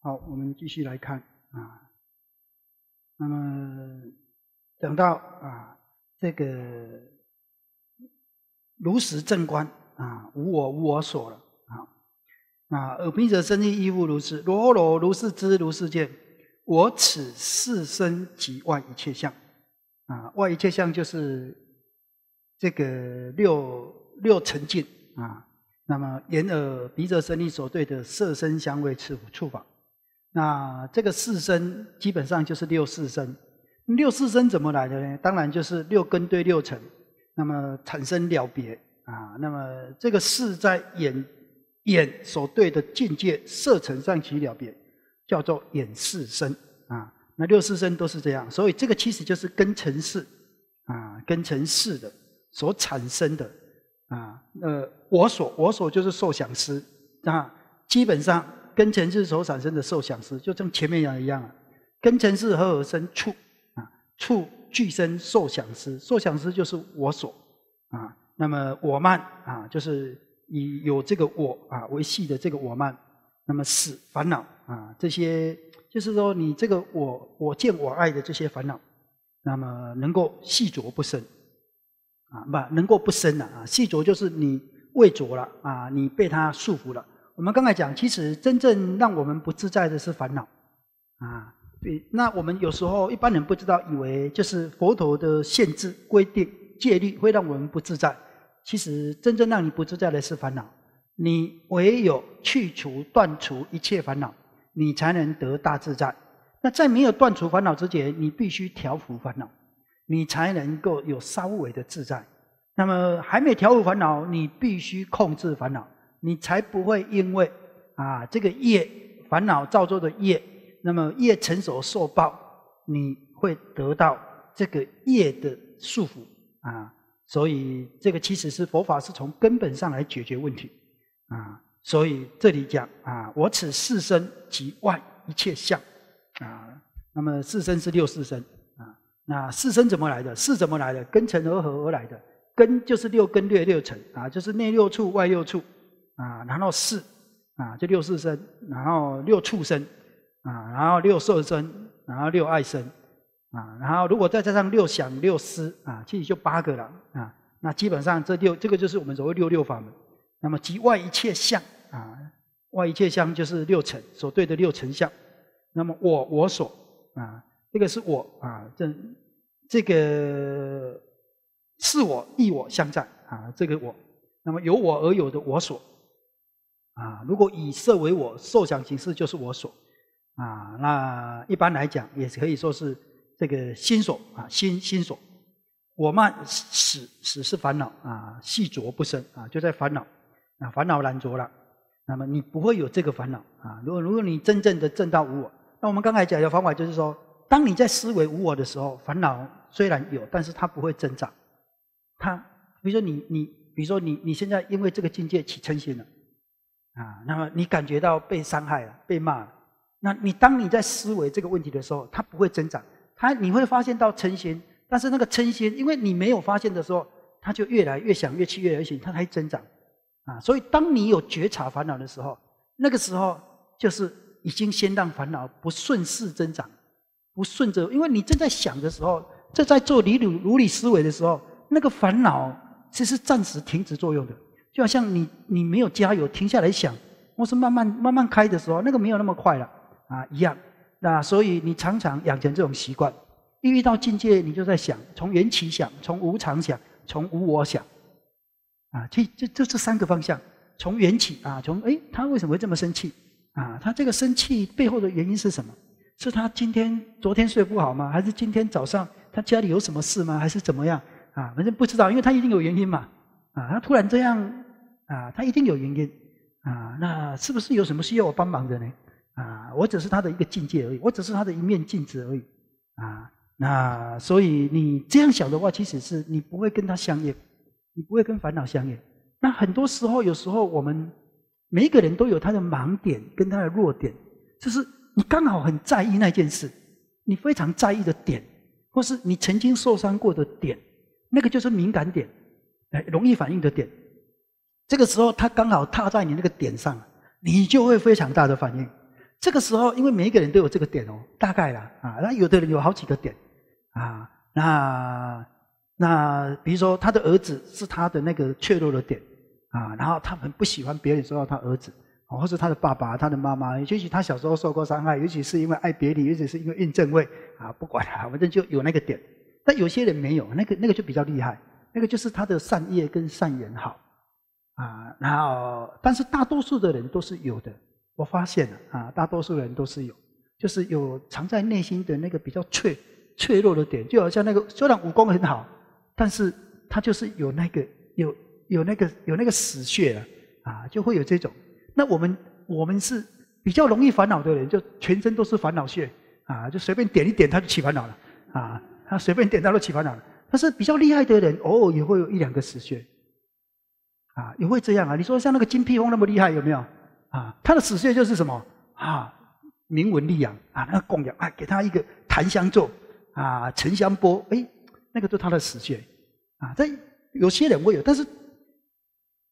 好，我们继续来看啊。那么讲到啊，这个如实正观啊，无我无我所了啊啊，耳鼻者身意亦复如是，如如如是知，如是见，我此四身及外一切相啊，外一切相就是这个六六尘境啊。那么眼耳鼻者身意所对的色声香味触触法。那这个四声基本上就是六四声，六四声怎么来的呢？当然就是六根对六尘，那么产生了别啊。那么这个四在眼眼所对的境界色尘上起了别，叫做眼四声啊。那六四声都是这样，所以这个其实就是根尘四啊，根尘四的所产生的啊。呃，我所我所就是受想思啊，基本上。根尘是所产生的受想思，就像前面讲一样啊，尘是和而生处啊，处俱生受想思，受想思就是我所啊，那么我慢啊，就是以有这个我啊为系的这个我慢，那么死烦恼啊这些，就是说你这个我我见我爱的这些烦恼，那么能够细浊不生啊，不能够不生了啊，细浊就是你未浊了啊，你被他束缚了。我们刚才讲，其实真正让我们不自在的是烦恼啊。对，那我们有时候一般人不知道，以为就是佛陀的限制、规定、戒律会让我们不自在。其实真正让你不自在的是烦恼。你唯有去除、断除一切烦恼，你才能得大自在。那在没有断除烦恼之前，你必须调伏烦恼，你才能够有稍微的自在。那么还没调伏烦恼，你必须控制烦恼。你才不会因为啊这个业烦恼造作的业，那么业成熟受报，你会得到这个业的束缚啊。所以这个其实是佛法是从根本上来解决问题啊。所以这里讲啊，我此四身即外一切相啊。那么四身是六四身啊。那四身怎么来的？四怎么来的？根尘而合而来的？根就是六根略六尘啊，就是内六处外六处。啊，然后四，啊，就六四身，然后六畜身，啊，然后六色身，然后六爱身，啊，然后如果再加上六想六思，啊，其实就八个了，啊，那基本上这六这个就是我们所谓六六法门。那么即外一切相，啊，外一切相就是六尘所对的六尘相。那么我我所，啊，这个是我，啊，这这个是我意我相在，啊，这个我，那么由我而有的我所。啊，如果以色为我，受想行识就是我所。啊，那一般来讲，也可以说是这个心所啊，心心所。我慢死死是烦恼啊，细浊不生啊，就在烦恼啊，烦恼难浊了。那么你不会有这个烦恼啊。如果如果你真正的正到无我，那我们刚才讲的方法就是说，当你在思维无我的时候，烦恼虽然有，但是它不会增长。它比如说你你比如说你你现在因为这个境界起嗔心了。啊，那么你感觉到被伤害了，被骂了，那你当你在思维这个问题的时候，它不会增长，它你会发现到嗔心，但是那个嗔心，因为你没有发现的时候，它就越来越想，越气越来越想，它还增长。啊，所以当你有觉察烦恼的时候，那个时候就是已经先让烦恼不顺势增长，不顺着，因为你正在想的时候，正在做理如如理思维的时候，那个烦恼其实是暂时停止作用的。就好像你，你没有加油停下来想，或是慢慢慢慢开的时候，那个没有那么快了啊一样。那所以你常常养成这种习惯，一遇到境界，你就在想：从缘起想，从无常想，从无我想啊。这这这这三个方向：从缘起啊，从哎他为什么会这么生气啊？他这个生气背后的原因是什么？是他今天、昨天睡不好吗？还是今天早上他家里有什么事吗？还是怎么样啊？反正不知道，因为他一定有原因嘛啊。他突然这样。啊，他一定有原因啊。那是不是有什么需要我帮忙的呢？啊，我只是他的一个境界而已，我只是他的一面镜子而已啊。那所以你这样想的话，其实是你不会跟他相应，你不会跟烦恼相应。那很多时候，有时候我们每一个人都有他的盲点跟他的弱点，就是你刚好很在意那件事，你非常在意的点，或是你曾经受伤过的点，那个就是敏感点，哎，容易反应的点。这个时候，他刚好踏在你那个点上，你就会非常大的反应。这个时候，因为每一个人都有这个点哦，大概啦啊，那有的人有好几个点，啊，那那比如说他的儿子是他的那个脆弱的点啊，然后他很不喜欢别人说到他儿子，或是他的爸爸、他的妈妈，也许他小时候受过伤害，尤其是因为爱别离，尤其是因为印证位啊，不管他，反正就有那个点。但有些人没有，那个那个就比较厉害，那个就是他的善业跟善言好。啊，然后，但是大多数的人都是有的，我发现了啊，大多数人都是有，就是有藏在内心的那个比较脆脆弱的点，就好像那个虽然武功很好，但是他就是有那个有有那个有那个死穴了啊，就会有这种。那我们我们是比较容易烦恼的人，就全身都是烦恼穴啊，就随便点一点他就起烦恼了啊，他随便点他都起烦恼了。但是比较厉害的人，偶尔也会有一两个死穴。啊，也会这样啊！你说像那个金披风那么厉害有没有？啊，他的死穴就是什么？啊，名文利养啊，那个供养啊，给他一个檀香座啊，沉香钵，哎，那个就他的死穴。啊，这有些人会有，但是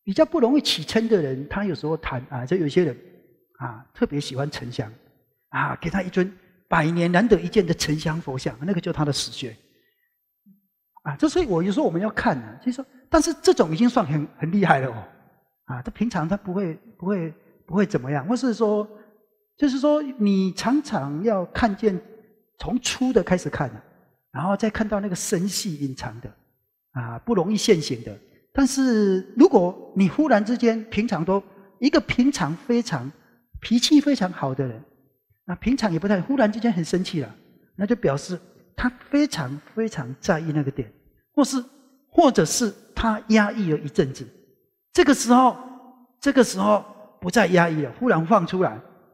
比较不容易起称的人，他有时候谈啊，就有些人啊，特别喜欢沉香啊，给他一尊百年难得一见的沉香佛像，那个就他的死穴。啊，这所以我有时候我们要看啊，就说，但是这种已经算很很厉害了哦，啊，他平常他不会不会不会怎么样，或是说，就是说你常常要看见从粗的开始看，然后再看到那个深细隐藏的，啊，不容易现形的。但是如果你忽然之间平常都一个平常非常脾气非常好的人，那平常也不太忽然之间很生气了，那就表示他非常非常在意那个点。或是，或者是他压抑了一阵子，这个时候，这个时候不再压抑了，忽然放出来，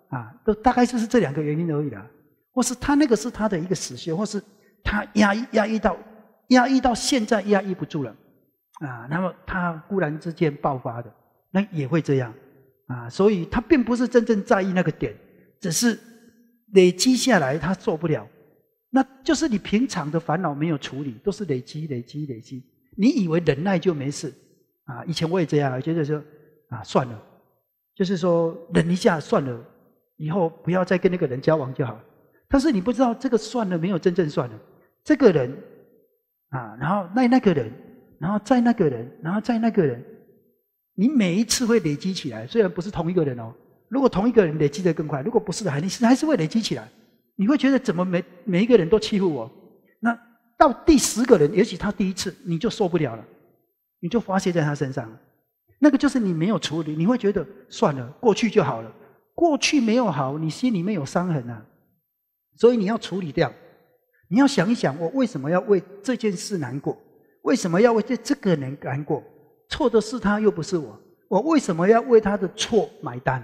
啊，都大概就是这两个原因而已啦。或是他那个是他的一个死穴，或是他压抑压抑到压抑到现在压抑不住了，啊，那么他忽然之间爆发的，那也会这样，啊，所以他并不是真正在意那个点，只是累积下来他做不了。那就是你平常的烦恼没有处理，都是累积、累积、累积。你以为忍耐就没事啊？以前我也这样，觉得说啊算了，就是说忍一下算了，以后不要再跟那个人交往就好了。但是你不知道这个算了没有真正算了，这个人啊，然后那那个人，然后再那个人，然后再那个人，你每一次会累积起来。虽然不是同一个人哦，如果同一个人累积的更快，如果不是的，还是还是会累积起来。你会觉得怎么每每一个人都欺负我？那到第十个人，也许他第一次你就受不了了，你就发泄在他身上。那个就是你没有处理，你会觉得算了，过去就好了。过去没有好，你心里面有伤痕啊，所以你要处理掉。你要想一想，我为什么要为这件事难过？为什么要为这这个人难过？错的是他，又不是我。我为什么要为他的错买单？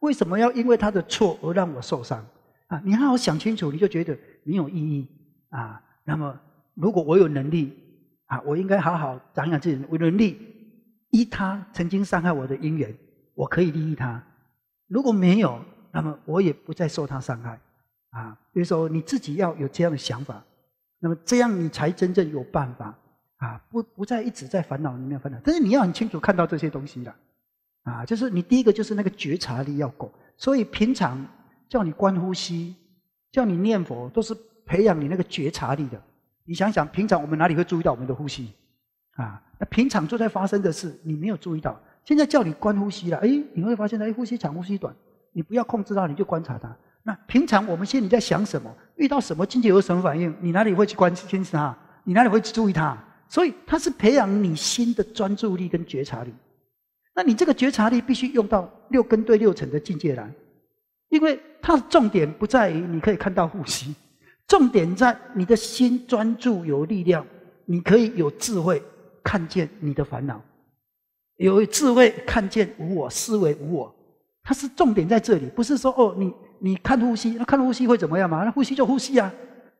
为什么要因为他的错而让我受伤？啊，你好好想清楚，你就觉得你有意义啊。那么，如果我有能力啊，我应该好好长养自己的能力。依他曾经伤害我的因缘，我可以利益他；如果没有，那么我也不再受他伤害。啊，比如说你自己要有这样的想法，那么这样你才真正有办法啊，不不再一直在烦恼里面烦恼。但是你要很清楚看到这些东西的啊，就是你第一个就是那个觉察力要够，所以平常。叫你观呼吸，叫你念佛，都是培养你那个觉察力的。你想想，平常我们哪里会注意到我们的呼吸？啊，那平常就在发生的事，你没有注意到。现在叫你观呼吸了，哎，你会发现，哎，呼吸长，呼吸短，你不要控制它，你就观察它。那平常我们心里在想什么，遇到什么境界有什么反应，你哪里会去关注它？你哪里会去注意它？所以，它是培养你心的专注力跟觉察力。那你这个觉察力必须用到六根对六尘的境界来。因为它的重点不在于你可以看到呼吸，重点在你的心专注有力量，你可以有智慧看见你的烦恼，有智慧看见无我思维无我，它是重点在这里，不是说哦你你看呼吸，那看呼吸会怎么样嘛？那呼吸就呼吸啊。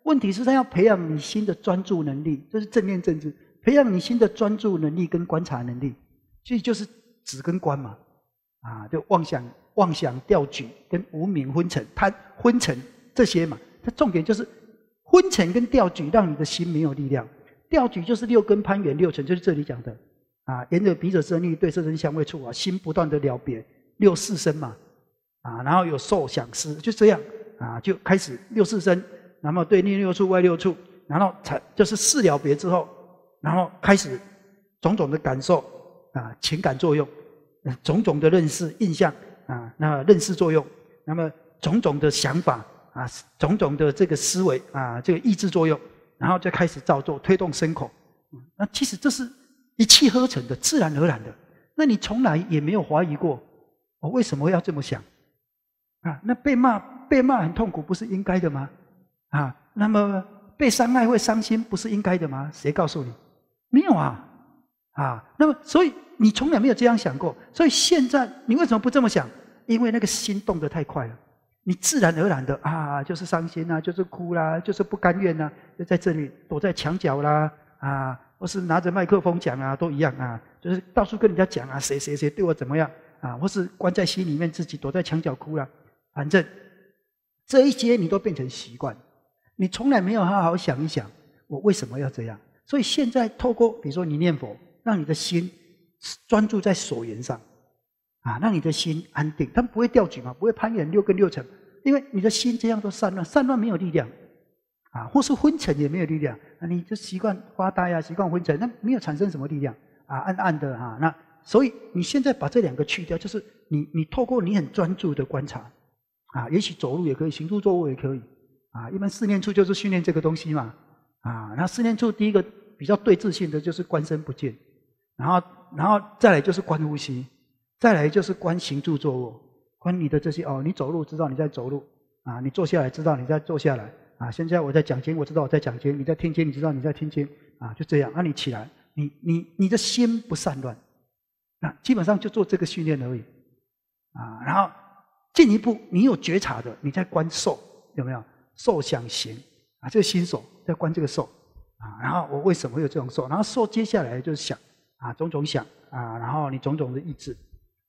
问题是他要培养你心的专注能力，这是正面政治，培养你心的专注能力跟观察能力，所以就是止跟观嘛，啊，就妄想。妄想、吊举跟无名昏沉、贪昏沉这些嘛，它重点就是昏沉跟吊举，让你的心没有力量。吊举就是六根攀缘，六尘就是这里讲的啊，沿着鼻子生绿，对色身香味触啊，心不断的了别六四身嘛啊，然后有受想思，就这样啊，就开始六四身，那么对内六处外六处，然后才就是四了别之后，然后开始种种的感受啊，情感作用，种种的认识印象。啊，那认识作用，那么种种的想法啊，种种的这个思维啊，这个意志作用，然后再开始造作，推动生口。那其实这是一气呵成的，自然而然的。那你从来也没有怀疑过，我为什么要这么想？啊，那被骂被骂很痛苦，不是应该的吗？啊，那么被伤害会伤心，不是应该的吗？谁告诉你？没有啊，啊，那么所以你从来没有这样想过，所以现在你为什么不这么想？因为那个心动得太快了，你自然而然的啊，就是伤心啊，就是哭啦，就是不甘愿呐，就在这里躲在墙角啦，啊，或是拿着麦克风讲啊，都一样啊，就是到处跟人家讲啊，谁谁谁对我怎么样啊，或是关在心里面自己躲在墙角哭了，反正这一些你都变成习惯，你从来没有好好想一想，我为什么要这样？所以现在透过比如说你念佛，让你的心专注在所缘上。啊，让你的心安定，他们不会掉举嘛，不会攀岩，六根六尘，因为你的心这样都散乱，散乱没有力量，啊，或是昏沉也没有力量，那你就习惯发呆啊，习惯昏沉，那没有产生什么力量啊，暗暗的哈，那所以你现在把这两个去掉，就是你你透过你很专注的观察啊，也许走路也可以，行住坐卧也可以啊，一般四念处就是训练这个东西嘛，啊，那四念处第一个比较对自信的就是观身不见，然后然后再来就是观呼吸。再来就是观行住坐卧，观你的这些哦，你走路知道你在走路啊，你坐下来知道你在坐下来啊。现在我在讲经，我知道我在讲经，你在听经，你知道你在听经啊。就这样，那你起来，你你你的心不散乱啊，基本上就做这个训练而已啊。然后进一步，你有觉察的，你在观受有没有？受想行啊，这个新手在观这个受啊。然后我为什么有这种受？然后受接下来就是想啊，种种想啊，然后你种种的意志。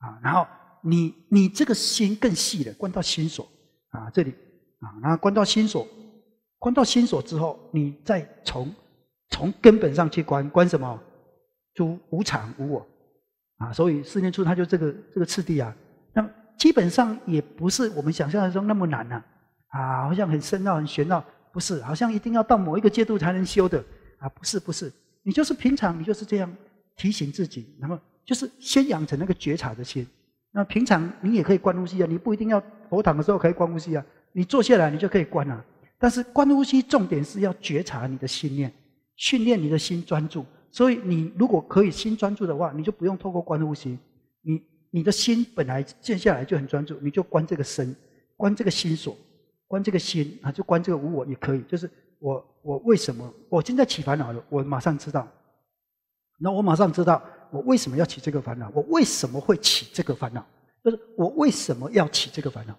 啊，然后你你这个心更细了，关到心锁啊，这里啊，然后关到心锁，关到心锁之后，你再从从根本上去关关什么，诸无常无我啊，所以四念处它就这个这个次第啊，那基本上也不是我们想象中那么难呐啊，好像很深奥很玄奥，不是，好像一定要到某一个阶段才能修的啊，不是不是，你就是平常你就是这样提醒自己，然后。就是先养成那个觉察的心。那平常你也可以观呼吸啊，你不一定要佛堂的时候可以观呼吸啊。你坐下来你就可以观啊。但是观呼吸重点是要觉察你的信念，训练你的心专注。所以你如果可以心专注的话，你就不用透过观呼吸。你你的心本来静下来就很专注，你就观这个身，观这个心所，观这个心啊，就观这个无我也可以。就是我我为什么我现在起烦恼了？我马上知道。那我马上知道。我为什么要起这个烦恼？我为什么会起这个烦恼？就是我为什么要起这个烦恼？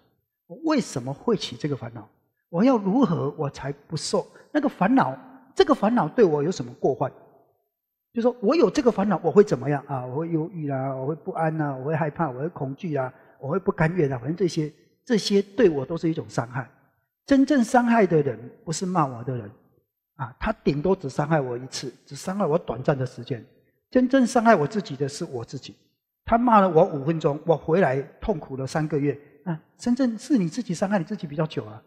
我为什么会起这个烦恼？我要如何我才不受那个烦恼？这个烦恼对我有什么过患？就说我有这个烦恼，我会怎么样啊？我会忧郁啊，我会不安呐，我会害怕，我会恐惧啊，我会不甘愿啊。反正这些这些对我都是一种伤害。真正伤害的人不是骂我的人啊，他顶多只伤害我一次，只伤害我短暂的时间。真正伤害我自己的是我自己。他骂了我五分钟，我回来痛苦了三个月。啊，真正是你自己伤害你自己比较久啊，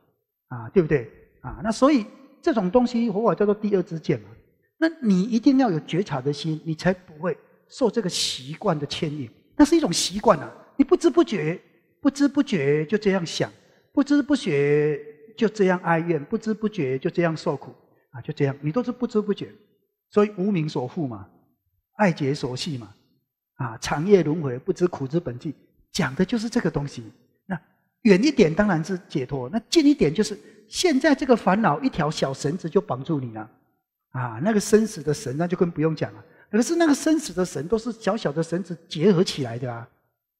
啊，对不对？啊，那所以这种东西佛法叫做第二支箭嘛。那你一定要有觉察的心，你才不会受这个习惯的牵引。那是一种习惯啊，你不知不觉、不知不觉就这样想，不知不觉就这样哀怨，不知不觉就这样受苦啊，就这样，你都是不知不觉，所以无名所覆嘛。爱结所系嘛，啊，长夜轮回不知苦之本际，讲的就是这个东西。那远一点当然是解脱，那近一点就是现在这个烦恼一条小绳子就绑住你了，啊，那个生死的绳那就更不用讲了。可是那个生死的绳都是小小的绳子结合起来的啊。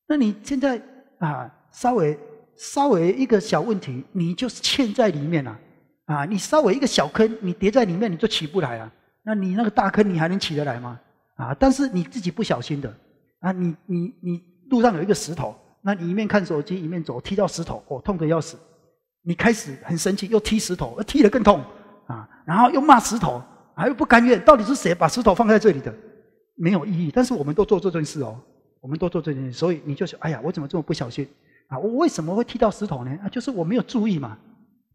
那你现在啊，稍微稍微一个小问题，你就是嵌在里面了，啊，你稍微一个小坑，你跌在里面你就起不来啊。那你那个大坑，你还能起得来吗？啊！但是你自己不小心的啊，你你你路上有一个石头，那你一面看手机一面走，踢到石头，哦，痛得要死。你开始很生气，又踢石头，踢得更痛啊！然后又骂石头，又不甘愿，到底是谁把石头放在这里的？没有意义。但是我们都做这件事哦，我们都做这件事，所以你就想：哎呀，我怎么这么不小心啊？我为什么会踢到石头呢？啊，就是我没有注意嘛。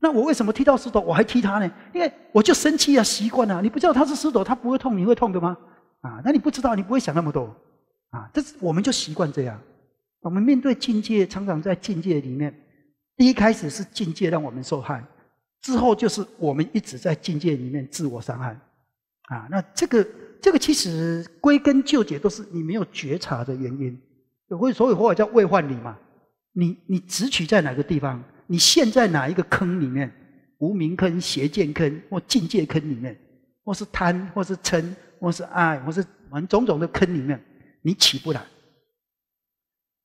那我为什么踢到石头，我还踢它呢？因为我就生气啊，习惯了。你不知道它是石头，它不会痛，你会痛的吗？啊，那你不知道，你不会想那么多，啊，这是我们就习惯这样。我们面对境界，常常在境界里面，第一开始是境界让我们受害，之后就是我们一直在境界里面自我伤害。啊，那这个这个其实归根究底都是你没有觉察的原因。或所以或者叫未患你嘛，你你只取在哪个地方？你陷在哪一个坑里面？无名坑、邪见坑或境界坑里面，或是贪，或是嗔。我是哎，我是我们种种的坑里面，你起不来，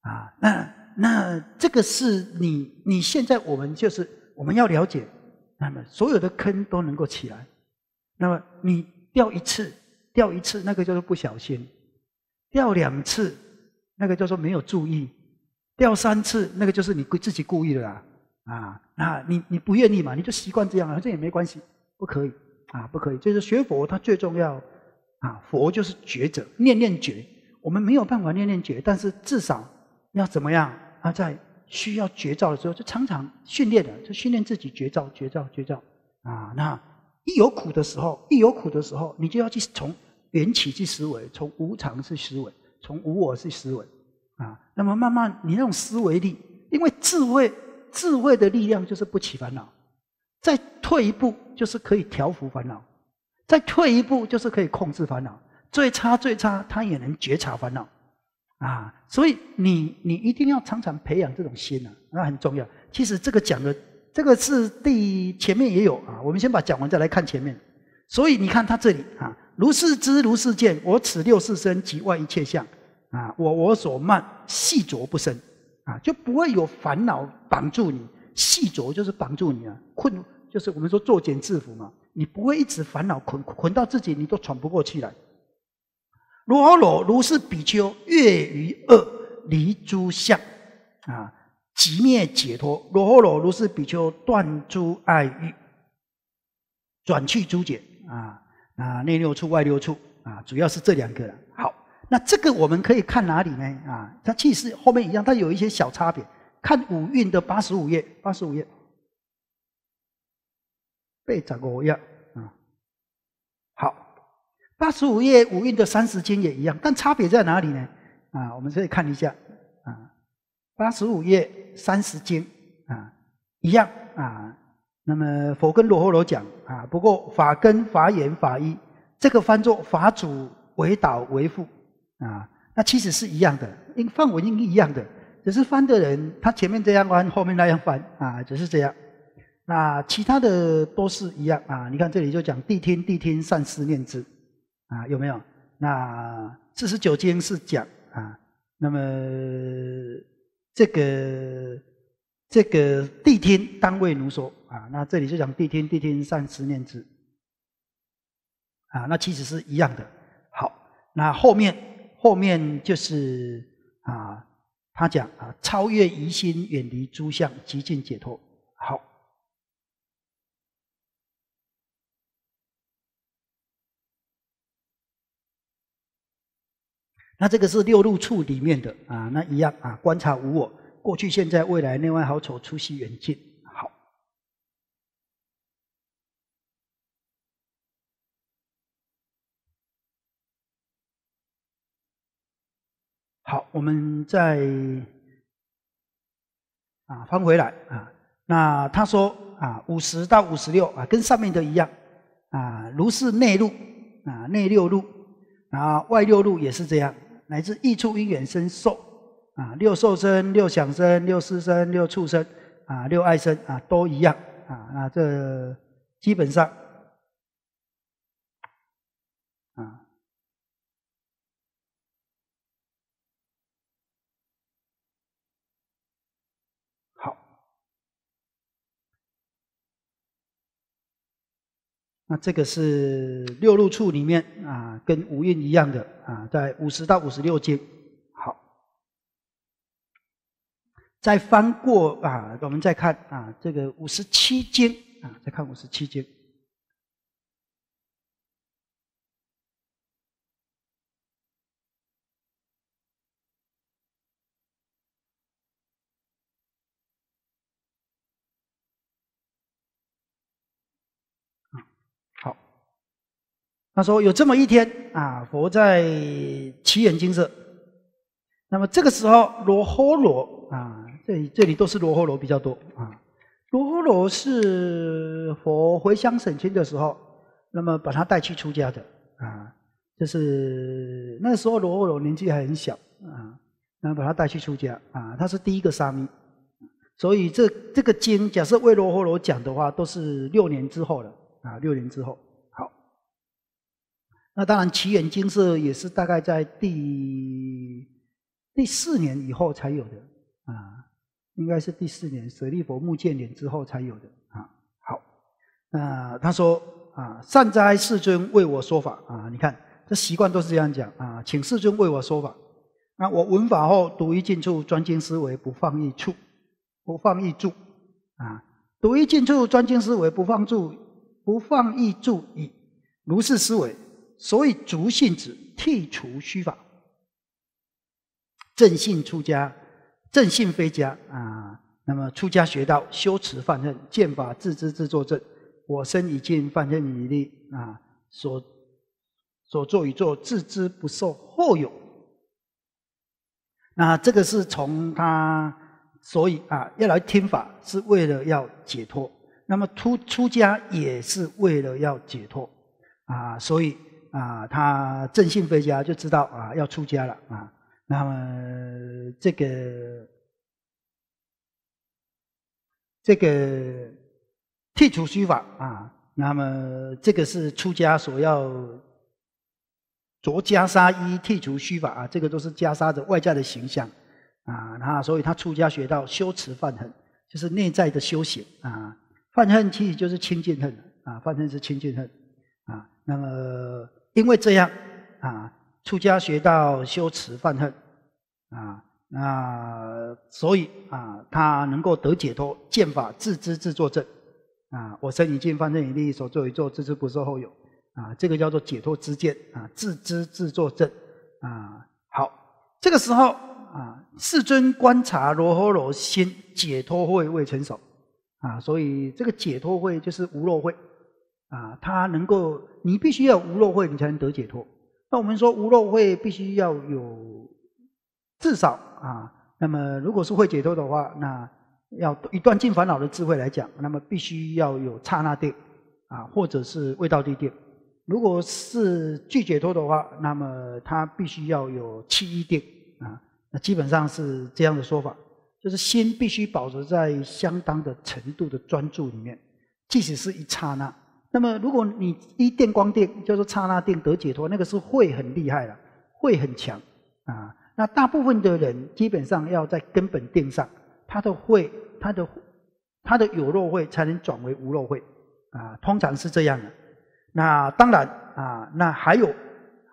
啊，那那这个是你你现在我们就是我们要了解，那么所有的坑都能够起来，那么你掉一次掉一次那个叫做不小心，掉两次那个叫做没有注意，掉三次那个就是你自己故意的啦，啊，那你你不愿意嘛，你就习惯这样，这也没关系，不可以啊，不可以，就是学佛它最重要。啊，佛就是觉者，念念觉。我们没有办法念念觉，但是至少要怎么样？他在需要觉照的时候，就常常训练了，就训练自己觉照、觉照、觉照啊，那一有苦的时候，一有苦的时候，你就要去从缘起去思维，从无常去思维，从无我是思维。啊，那么慢慢你那种思维力，因为智慧，智慧的力量就是不起烦恼。再退一步，就是可以调伏烦恼。再退一步，就是可以控制烦恼；最差最差，他也能觉察烦恼。啊，所以你你一定要常常培养这种心啊，那很重要。其实这个讲的，这个是第前面也有啊。我们先把讲完再来看前面。所以你看他这里啊，如是知，如是见，我此六世身及外一切相啊，我我所慢细着不生啊，就不会有烦恼绑住你。细着就是绑住你啊，困就是我们说作茧自缚嘛。你不会一直烦恼捆捆到自己，你都喘不过气来。如何罗如是比丘越于恶离诸相啊，即灭解脱。如何罗如是比丘断诸爱欲，转去诸解啊啊内六处外六处啊，主要是这两个了。好，那这个我们可以看哪里呢？啊，它其实后面一样，它有一些小差别。看五蕴的八十五页，八十五页。被照个模样，啊，好，八十五页五蕴的三十经也一样，但差别在哪里呢？啊，我们可以看一下，啊，八十五页三十经，啊，一样，啊，那么佛跟罗侯罗讲，啊，不过法根、法眼法依这个翻作法主为导为父，啊，那其实是一样的，因范围应一样的，只是翻的人他前面这样翻，后面那样翻，啊，只是这样。那其他的都是一样啊！你看这里就讲谛听地听善思念之啊，有没有？那四十九经是讲啊，那么这个这个谛听当为奴说啊，那这里就讲谛听地听善思念之啊，那其实是一样的。好，那后面后面就是啊，他讲啊，超越疑心，远离诸相，极尽解脱。那这个是六路处里面的啊，那一样啊，观察无我，过去、现在、未来，内外好丑，出息远近，好。好，我们再啊翻回来啊，那他说啊，五十到五十六啊，跟上面的一样啊，如是内路啊，内六路啊，外六路也是这样。乃至一处一远生受啊，六受生、六想生、六思生、六畜生啊，六爱生啊，都一样啊，那这基本上。这个是六路处里面啊，跟五运一样的啊，在五十到五十六间，好，再翻过啊，我们再看啊，这个五十七间啊，再看五十七间。他说：“有这么一天啊，佛在七眼金色。那么这个时候，罗侯罗啊，这这里都是罗侯罗比较多啊。罗侯罗是佛回乡省亲的时候，那么把他带去出家的啊。就是那时候罗侯罗年纪还很小啊，然后把他带去出家啊。他是第一个沙弥，所以这这个经假设为罗侯罗讲的话，都是六年之后了啊，六年之后。”那当然，奇远精舍也是大概在第第四年以后才有的啊，应该是第四年舍利佛目见点之后才有的啊。好，那他说啊，善哉世尊为我说法啊，你看这习惯都是这样讲啊，请世尊为我说法。那我闻法后，独一进处，专精思维，不放一处，不放一住啊，独一进处，专精思维，不放住，不放一住以如是思维。所以足性子，剔除虚法，正信出家，正信非家啊。那么出家学道，修持犯任，见法自知自作证。我身以尽，犯任以立啊。所所作与作，自知不受后有。那这个是从他所以啊，要来听法是为了要解脱。那么出出家也是为了要解脱啊，所以。啊，他正信非家就知道啊，要出家了啊。那么这个这个剔除虚法啊，那么这个是出家所要着袈裟衣、剔除虚法啊，这个都是袈裟的外在的形象啊。那所以他出家学到修持犯恨，就是内在的修行啊。犯恨其实就是清净恨啊，犯恨是清净恨啊。那么因为这样，啊，出家学到修持犯恨，啊，那所以啊，他能够得解脱，见法自知自作证，啊，我身已尽，方正已立，所作已作，自知不受后有，啊，这个叫做解脱之见，啊，自知自作证，啊，好，这个时候啊，世尊观察罗诃罗心解脱会未成熟啊，所以这个解脱会就是无漏会。啊，他能够，你必须要无漏慧，你才能得解脱。那我们说无漏慧必须要有至少啊。那么，如果是会解脱的话，那要一段进烦恼的智慧来讲，那么必须要有刹那定啊，或者是未到地定。如果是具解脱的话，那么他必须要有七一定啊。那基本上是这样的说法，就是心必须保持在相当的程度的专注里面，即使是一刹那。那么，如果你一电光电，叫做刹那电得解脱，那个是会很厉害了，会很强啊。那大部分的人基本上要在根本定上，他的会，他的他的有漏会才能转为无漏会啊，通常是这样的。那当然啊，那还有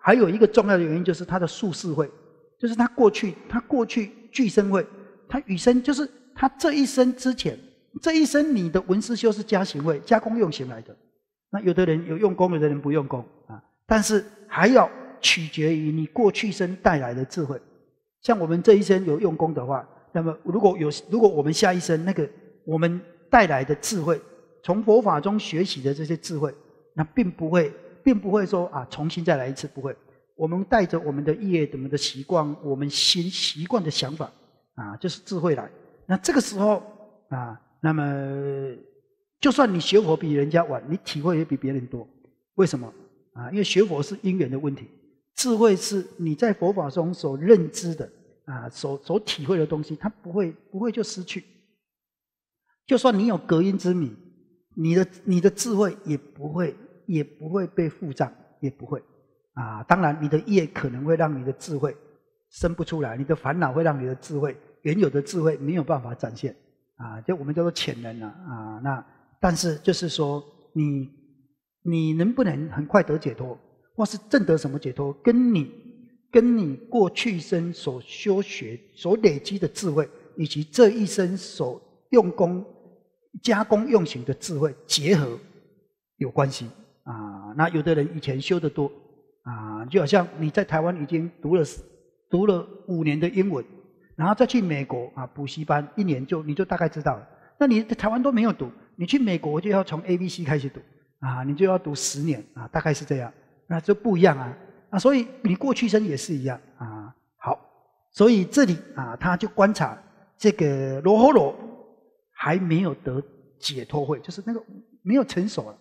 还有一个重要的原因就是他的宿世会，就是他过去他过去聚生会，他与生就是他这一生之前这一生你的文思修是加行会加功用行来的。那有的人有用功，有的人不用功啊。但是还要取决于你过去生带来的智慧。像我们这一生有用功的话，那么如果有如果我们下一生那个我们带来的智慧，从佛法中学习的这些智慧，那并不会，并不会说啊重新再来一次不会。我们带着我们的业，我们的习惯，我们新习惯的想法啊，就是智慧来。那这个时候啊，那么。就算你学佛比人家晚，你体会也比别人多。为什么？啊，因为学佛是因缘的问题，智慧是你在佛法中所认知的啊，所所体会的东西，它不会不会就失去。就算你有隔音之米，你的你的智慧也不会也不会被负账，也不会啊。当然，你的业可能会让你的智慧生不出来，你的烦恼会让你的智慧原有的智慧没有办法展现啊。就我们叫做潜能啊啊那。但是，就是说，你你能不能很快得解脱，或是证得什么解脱，跟你跟你过去生所修学、所累积的智慧，以及这一生所用功、加工用行的智慧结合有关系啊。那有的人以前修的多啊，就好像你在台湾已经读了读了五年的英文，然后再去美国啊补习班一年就你就大概知道了。那你在台湾都没有读。你去美国就要从 A、B、C 开始读啊，你就要读十年啊，大概是这样。那就不一样啊。啊，所以你过去生也是一样啊。好，所以这里啊，他就观察这个罗睺罗还没有得解脱慧，就是那个没有成熟了。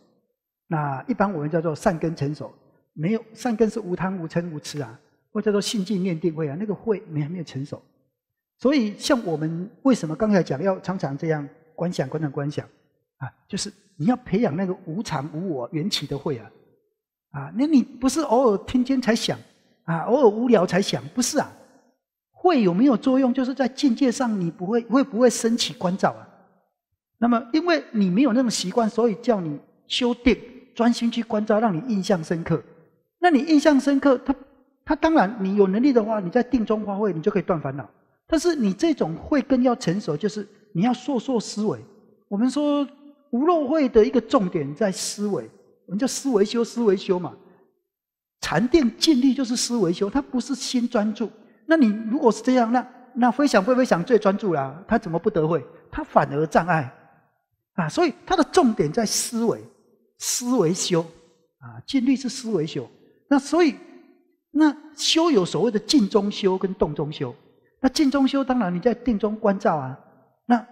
那一般我们叫做善根成熟，没有善根是无贪、无嗔、无痴啊，或者说信、净、念、定、慧啊，那个慧你还没有成熟。所以像我们为什么刚才讲要常常这样观想、观想、观想？啊，就是你要培养那个无常无我缘起的慧啊，啊，那你不是偶尔听天才想，啊，偶尔无聊才想，不是啊？慧有没有作用？就是在境界上，你不会会不会升起关照啊？那么因为你没有那种习惯，所以叫你修定，专心去关照，让你印象深刻。那你印象深刻，他他当然，你有能力的话，你在定中发挥，你就可以断烦恼。但是你这种慧更要成熟，就是你要烁烁思维。我们说。无漏慧的一个重点在思维，我们叫思维修、思维修嘛。禅定尽力就是思维修，他不是心专注。那你如果是这样，那那非想非非想最专注啦，他怎么不得会？他反而障碍啊！所以他的重点在思维，思维修啊，尽力是思维修。那所以那修有所谓的静中修跟动中修。那静中修当然你在定中观照啊。那。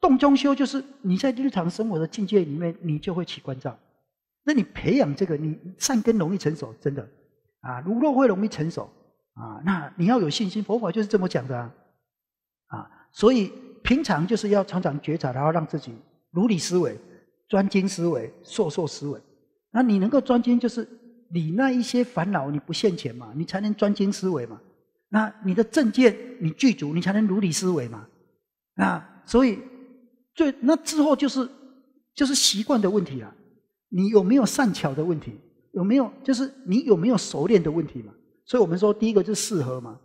洞中修就是你在日常生活的境界里面，你就会起关照。那你培养这个，你善根容易成熟，真的啊。如若会容易成熟啊。那你要有信心，佛法就是这么讲的啊。所以平常就是要常常觉察，然后让自己如理思维、专精思维、硕硕思维。那你能够专精，就是你那一些烦恼你不现前嘛，你才能专精思维嘛。那你的正见你具足，你才能如理思维嘛。那所以。最那之后就是就是习惯的问题啊，你有没有善巧的问题？有没有就是你有没有熟练的问题嘛？所以我们说第一个就是适合嘛，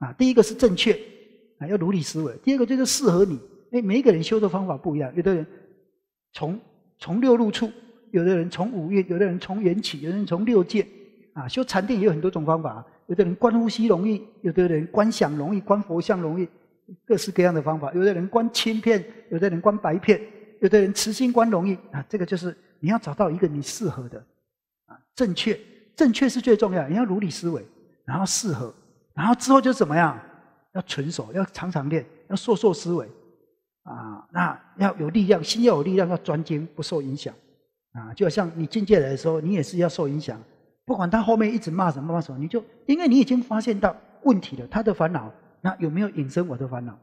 啊，第一个是正确啊，要如理思维。第二个就是适合你，哎，每一个人修的方法不一样。有的人从从六路出，有的人从五运，有的人从缘起，有的人从六界啊，修禅定也有很多种方法。有的人观呼吸容易，有的人观想容易，观佛像容易。各式各样的方法，有的人观青片，有的人观白片，有的人持心观容易啊。这个就是你要找到一个你适合的啊，正确，正确是最重要。你要如理思维，然后适合，然后之后就怎么样？要纯熟，要常常练，要烁烁思维啊。那要有力量，心要有力量，要专精不受影响啊。就像你进阶的时候，你也是要受影响，不管他后面一直骂什么骂什么，你就因为你已经发现到问题了，他的烦恼。那有没有引申我的烦恼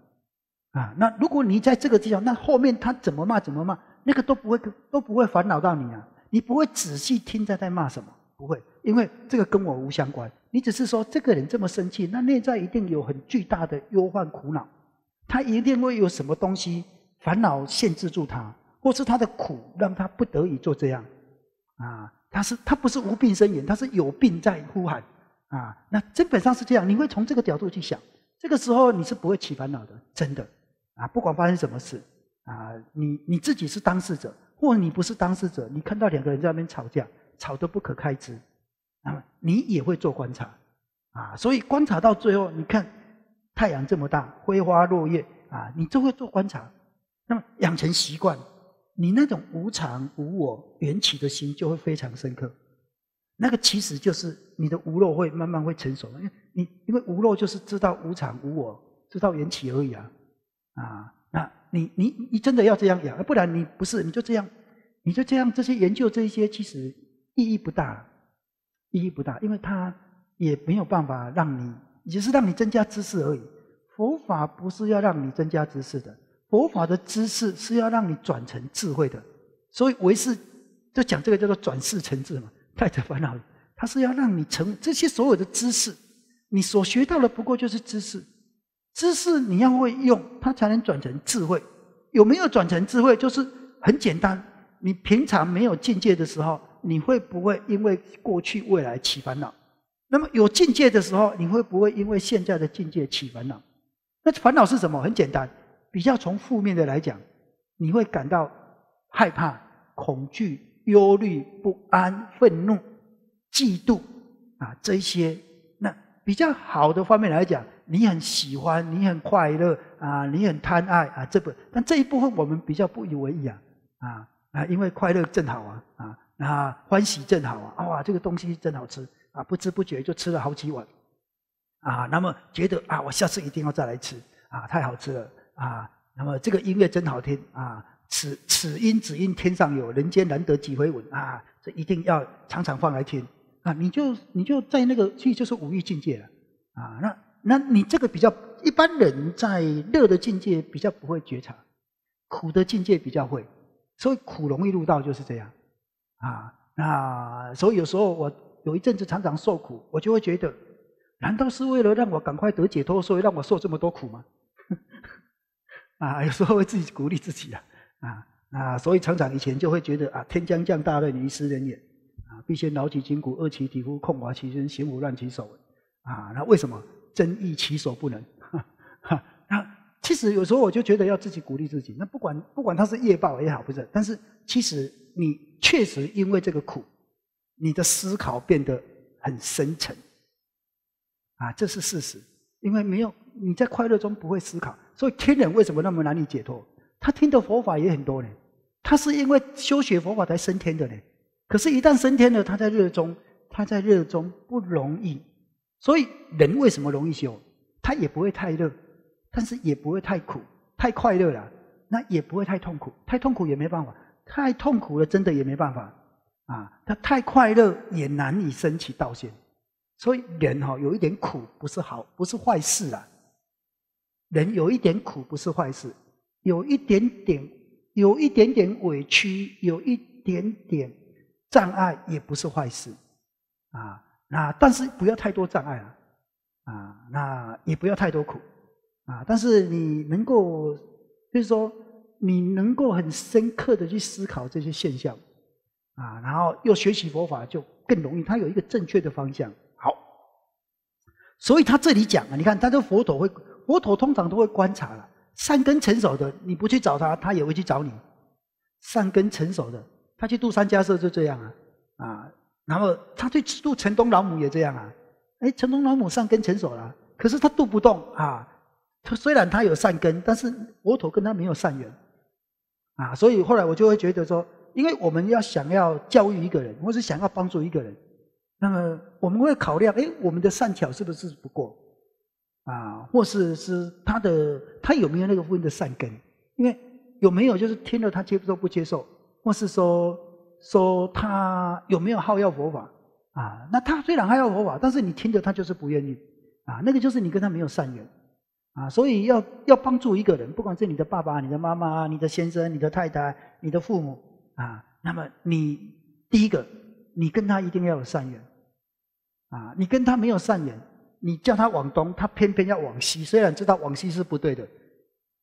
啊？那如果你在这个地方，那后面他怎么骂怎么骂，那个都不会都不会烦恼到你啊！你不会仔细听他在骂什么，不会，因为这个跟我无相关。你只是说这个人这么生气，那内在一定有很巨大的忧患苦恼，他一定会有什么东西烦恼限制住他，或是他的苦让他不得已做这样啊？他是他不是无病呻吟，他是有病在呼喊啊！那基本上是这样，你会从这个角度去想。这个时候你是不会起烦恼的，真的啊！不管发生什么事啊，你你自己是当事者，或你不是当事者，你看到两个人在那边吵架，吵得不可开交，那么你也会做观察啊。所以观察到最后，你看太阳这么大，飞花落叶啊，你就会做观察。那么养成习惯，你那种无常、无我、缘起的心就会非常深刻。那个其实就是你的无漏会慢慢会成熟，因为。你因为无漏就是知道无常无我，知道缘起而已啊！啊，那你你你真的要这样养，不然你不是你就这样，你就这样这些研究这一些其实意义不大，意义不大，因为它也没有办法让你，也是让你增加知识而已。佛法不是要让你增加知识的，佛法的知识是要让你转成智慧的。所以唯识就讲这个叫做转世成智嘛，太着烦了。它是要让你成这些所有的知识。你所学到的不过就是知识，知识你要会用，它才能转成智慧。有没有转成智慧？就是很简单，你平常没有境界的时候，你会不会因为过去、未来起烦恼？那么有境界的时候，你会不会因为现在的境界起烦恼？那烦恼是什么？很简单，比较从负面的来讲，你会感到害怕、恐惧、忧虑、不安、愤怒、嫉妒啊，这些。比较好的方面来讲，你很喜欢，你很快乐啊，你很贪爱啊，这部，但这一部分我们比较不以为意啊，啊啊，因为快乐正好啊，啊，啊，欢喜正好啊，哇，这个东西真好吃啊，不知不觉就吃了好几碗，啊，那么觉得啊，我下次一定要再来吃啊，太好吃了啊，那么这个音乐真好听啊，此此音只因天上有人间难得几回闻啊，这一定要常常放来听。啊，你就你就在那个，其实就是五欲境界了啊。那那你这个比较一般人在乐的境界比较不会觉察，苦的境界比较会，所以苦容易入道就是这样啊。那所以有时候我有一阵子常常受苦，我就会觉得，难道是为了让我赶快得解脱，所以让我受这么多苦吗？啊，有时候会自己鼓励自己啊啊，所以常常以前就会觉得啊，天将降大任于斯人也。啊！必先劳其筋骨，饿其体肤，空乏其身，行拂乱其手。啊，那为什么？增益其所不能。那其实有时候我就觉得要自己鼓励自己。那不管不管他是业报也好，不是。但是其实你确实因为这个苦，你的思考变得很深沉。啊，这是事实。因为没有你在快乐中不会思考，所以天人为什么那么难以解脱？他听的佛法也很多呢，他是因为修学佛法才升天的呢。可是，一旦升天了，他在热中，他在热中不容易。所以，人为什么容易修？他也不会太热，但是也不会太苦，太快乐了，那也不会太痛苦。太痛苦也没办法，太痛苦了真的也没办法啊。他太快乐也难以升起道心。所以，人哈有一点苦不是好，不是坏事啊。人有一点苦不是坏事，有一点点，有一点点委屈，有一点点。障碍也不是坏事，啊，那但是不要太多障碍了，啊，那也不要太多苦，啊，但是你能够，就是说你能够很深刻的去思考这些现象，啊，然后又学习佛法就更容易，它有一个正确的方向。好，所以他这里讲啊，你看他这佛陀会，佛陀通常都会观察了，善根成熟的你不去找他，他也会去找你，善根成熟的。他去度三家社时候就这样啊，啊，然后他去度城东老母也这样啊，哎，城东老母善根成熟了，可是他度不动啊，他虽然他有善根，但是佛陀跟他没有善缘，啊，所以后来我就会觉得说，因为我们要想要教育一个人，或是想要帮助一个人，那么我们会考量，哎，我们的善巧是不是不过，啊，或是是他的他有没有那个分的善根，因为有没有就是听了他接受不接受。或是说说他有没有好要佛法啊？那他虽然好要佛法，但是你听着他就是不愿意啊。那个就是你跟他没有善缘啊。所以要要帮助一个人，不管是你的爸爸、你的妈妈、你的先生、你的太太、你的父母啊，那么你第一个，你跟他一定要有善缘啊。你跟他没有善缘，你叫他往东，他偏偏要往西。虽然知道往西是不对的，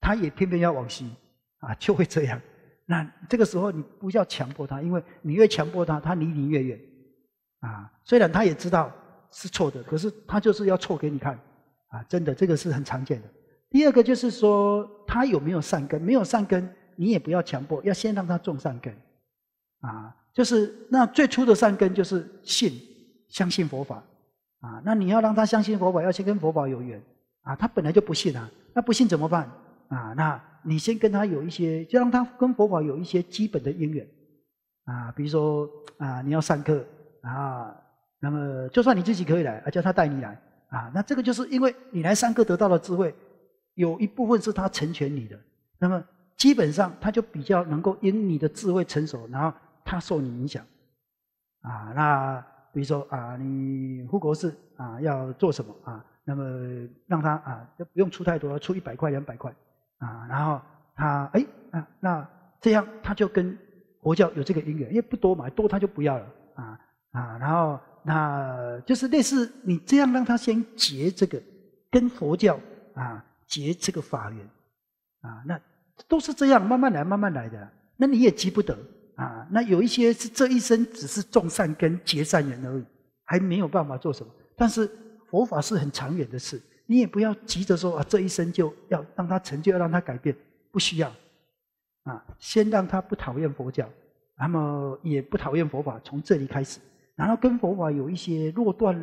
他也偏偏要往西啊，就会这样。那这个时候你不要强迫他，因为你越强迫他，他离你越远。啊，虽然他也知道是错的，可是他就是要错给你看。啊，真的，这个是很常见的。第二个就是说，他有没有善根？没有善根，你也不要强迫，要先让他种善根。啊，就是那最初的善根就是信，相信佛法。啊，那你要让他相信佛法，要先跟佛法有缘。啊，他本来就不信啊，那不信怎么办？啊，那。你先跟他有一些，就让他跟佛宝有一些基本的因缘啊，比如说啊，你要上课啊，那么就算你自己可以来，啊叫他带你来啊，那这个就是因为你来上课得到的智慧，有一部分是他成全你的。那么基本上他就比较能够因你的智慧成熟，然后他受你影响啊。那比如说啊，你护国寺啊要做什么啊，那么让他啊就不用出太多，出一百块两百块。啊，然后他哎，啊，那这样他就跟佛教有这个姻缘，因为不多嘛，多他就不要了啊啊。然后那就是类似你这样让他先结这个跟佛教啊结这个法缘啊，那都是这样慢慢来、慢慢来的。那你也急不得啊。那有一些是这一生只是种善根、结善缘而已，还没有办法做什么。但是佛法是很长远的事。你也不要急着说啊，这一生就要让他成就，要让他改变，不需要啊，先让他不讨厌佛教，那么也不讨厌佛法，从这里开始，然后跟佛法有一些若断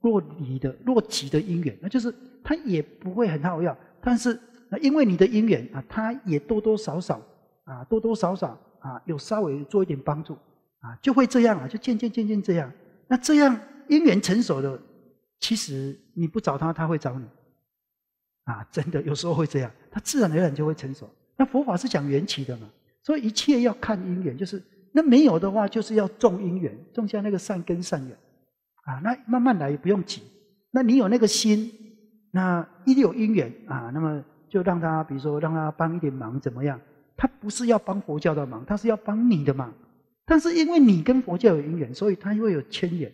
若离的若即的因缘，那就是他也不会很讨厌，但是因为你的因缘啊，他也多多少少啊，多多少少啊，有稍微做一点帮助啊，就会这样啊，就渐渐渐渐这样，那这样因缘成熟了。其实你不找他，他会找你啊！真的，有时候会这样，他自然而然就会成熟。那佛法是讲缘起的嘛，所以一切要看因缘，就是那没有的话，就是要种因缘，种下那个善根善缘啊。那慢慢来，不用急。那你有那个心，那一定有因缘啊。那么就让他，比如说让他帮一点忙，怎么样？他不是要帮佛教的忙，他是要帮你的忙。但是因为你跟佛教有因缘，所以他会有牵连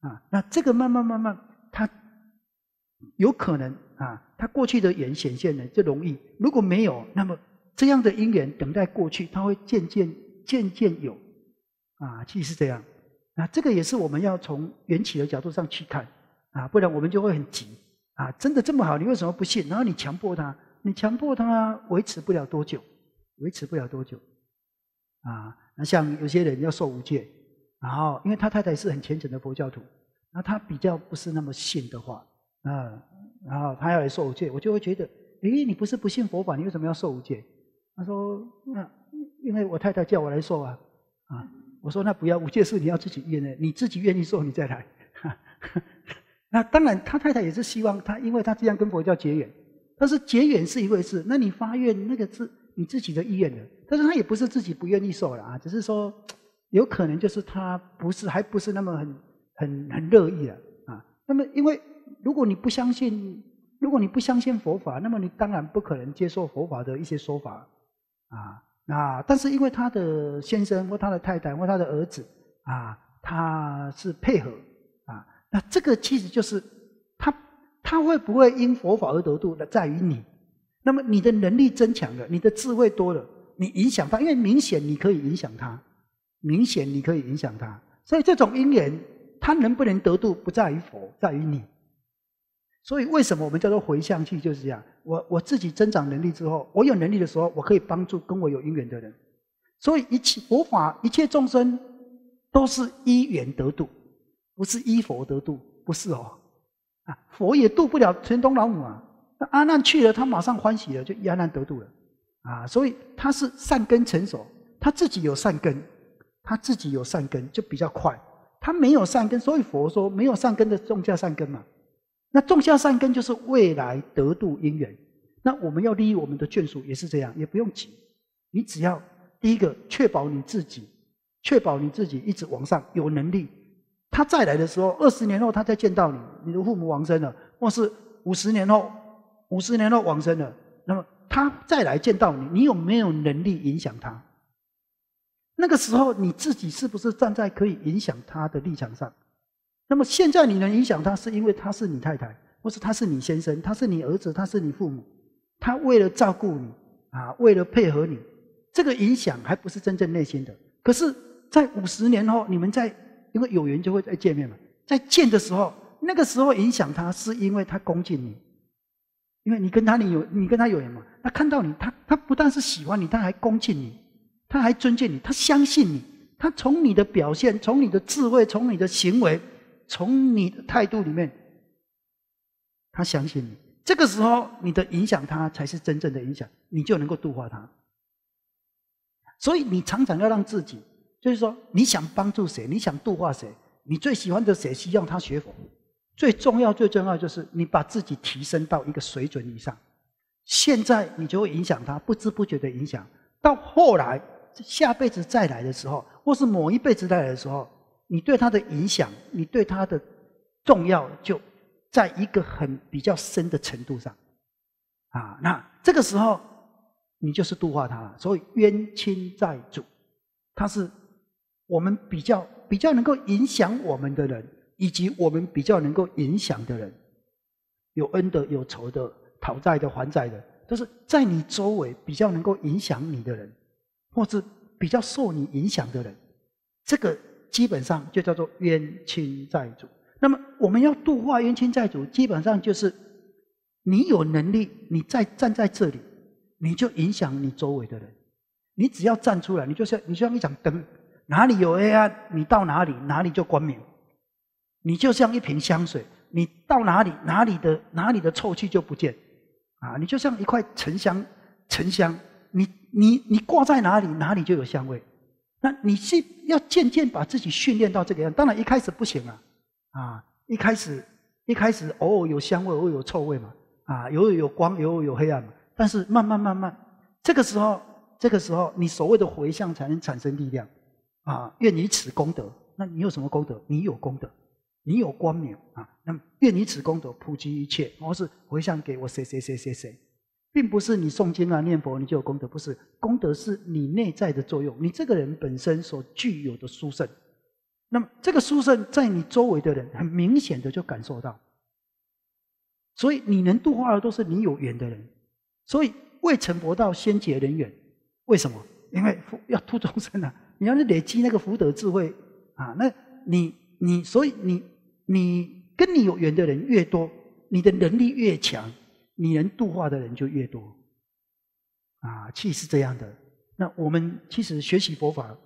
啊。那这个慢慢慢慢。他有可能啊，他过去的缘显现了，就容易；如果没有，那么这样的因缘等待过去，他会渐渐、渐渐有啊，其实是这样。那这个也是我们要从缘起的角度上去看啊，不然我们就会很急啊。真的这么好，你为什么不信？然后你强迫他，你强迫他维持不了多久，维持不了多久啊。那像有些人要受五戒，然后因为他太太是很虔诚的佛教徒。那他比较不是那么信的话，啊，然后他要来受五戒，我就会觉得，哎，你不是不信佛法，你为什么要受五戒？他说，那因为我太太叫我来受啊。啊，我说那不要，五戒是你要自己愿的，你自己愿意受你再来。那当然，他太太也是希望他，因为他这样跟佛教结缘。但是结缘是一回事，那你发愿那个是你自己的意愿的。他说他也不是自己不愿意受了啊，只是说有可能就是他不是还不是那么很。很很乐意的啊，那么因为如果你不相信，如果你不相信佛法，那么你当然不可能接受佛法的一些说法啊。那但是因为他的先生或他的太太或他的儿子啊，他是配合啊。那这个其实就是他他会不会因佛法而得度的，在于你。那么你的能力增强了，你的智慧多了，你影响他，因为明显你可以影响他，明显你可以影响他。所以这种因缘。他能不能得度，不在于佛，在于你。所以为什么我们叫做回向器就是这样？我我自己增长能力之后，我有能力的时候，我可以帮助跟我有因缘的人。所以一切佛法，一切众生都是依缘得度，不是依佛得度，不是哦。啊，佛也渡不了全东老母啊。那阿难去了，他马上欢喜了，就阿难得度了啊。所以他是善根成熟，他自己有善根，他自己有善根就比较快。他没有善根，所以佛说没有善根的种下善根嘛。那种下善根就是未来得度因缘。那我们要利益我们的眷属也是这样，也不用急。你只要第一个确保你自己，确保你自己一直往上，有能力。他再来的时候，二十年后他再见到你，你的父母亡身了，或是五十年后，五十年后亡身了，那么他再来见到你，你有没有能力影响他？那个时候你自己是不是站在可以影响他的立场上？那么现在你能影响他，是因为他是你太太，或是他是你先生，他是你儿子，他是你父母，他为了照顾你啊，为了配合你，这个影响还不是真正内心的。可是，在五十年后，你们在因为有缘就会再见面嘛，在见的时候，那个时候影响他是因为他恭敬你，因为你跟他你有你跟他有缘嘛，他看到你，他他不但是喜欢你，他还恭敬你。他还尊敬你，他相信你，他从你的表现、从你的智慧、从你的行为、从你的态度里面，他相信你。这个时候，你的影响他才是真正的影响，你就能够度化他。所以，你常常要让自己，就是说，你想帮助谁，你想度化谁，你最喜欢的谁希望他学佛，最重要、最重要就是你把自己提升到一个水准以上，现在你就会影响他，不知不觉的影响到后来。下辈子再来的时候，或是某一辈子再来的时候，你对他的影响，你对他的重要，就在一个很比较深的程度上，啊，那这个时候你就是度化他了。所以冤亲债主，他是我们比较比较能够影响我们的人，以及我们比较能够影响的人，有恩的有仇的讨债的还债的，都是在你周围比较能够影响你的人。或是比较受你影响的人，这个基本上就叫做冤亲债主。那么我们要度化冤亲债主，基本上就是你有能力，你再站在这里，你就影响你周围的人。你只要站出来，你就像你就像一盏灯，哪里有黑暗，你到哪里，哪里就光明。你就像一瓶香水，你到哪里，哪里的哪里的臭气就不见。啊，你就像一块沉香，沉香。你你你挂在哪里，哪里就有香味。那你是要渐渐把自己训练到这个样。当然一开始不行啊，啊，一开始一开始偶尔有香味，偶尔有臭味嘛，啊，偶尔有光，偶尔有黑暗嘛。但是慢慢慢慢，这个时候这个时候你所谓的回向才能产生力量啊。愿以此功德，那你有什么功德？你有功德，你有光明啊。那愿以此功德普及一切，或是回向给我谁谁谁谁谁。并不是你诵经啊念佛，你就有功德。不是功德是你内在的作用，你这个人本身所具有的殊胜。那么这个殊胜在你周围的人很明显的就感受到。所以你能度化的都是你有缘的人。所以未成佛道先结人缘，为什么？因为要度众生啊！你要是累积那个福德智慧啊，那你你所以你你跟你有缘的人越多，你的能力越强。你能度化的人就越多，啊，气是这样的。那我们其实学习佛法，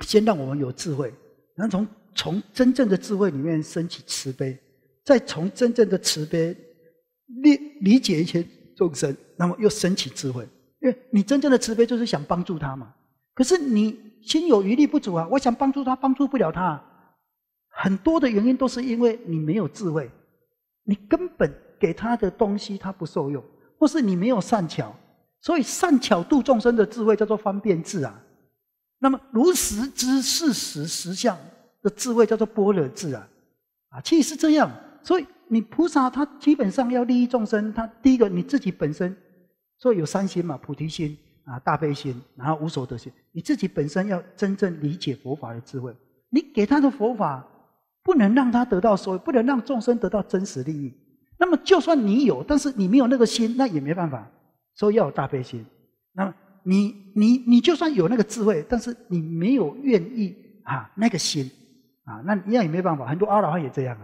先让我们有智慧，能从从真正的智慧里面升起慈悲，再从真正的慈悲理理解一切众生，那么又升起智慧。因为你真正的慈悲就是想帮助他嘛。可是你心有余力不足啊，我想帮助他，帮助不了他。很多的原因都是因为你没有智慧，你根本。给他的东西他不受用，或是你没有善巧，所以善巧度众生的智慧叫做方便智啊。那么如实知事实实相的智慧叫做般若智啊。啊，其实是这样。所以你菩萨他基本上要利益众生，他第一个你自己本身所以有三心嘛：菩提心啊、大悲心，然后无所得心。你自己本身要真正理解佛法的智慧，你给他的佛法不能让他得到所益，不能让众生得到真实利益。那么，就算你有，但是你没有那个心，那也没办法。所以要有大悲心。那么，你你你就算有那个智慧，但是你没有愿意啊那个心啊，那一样也没办法。很多阿罗汉也这样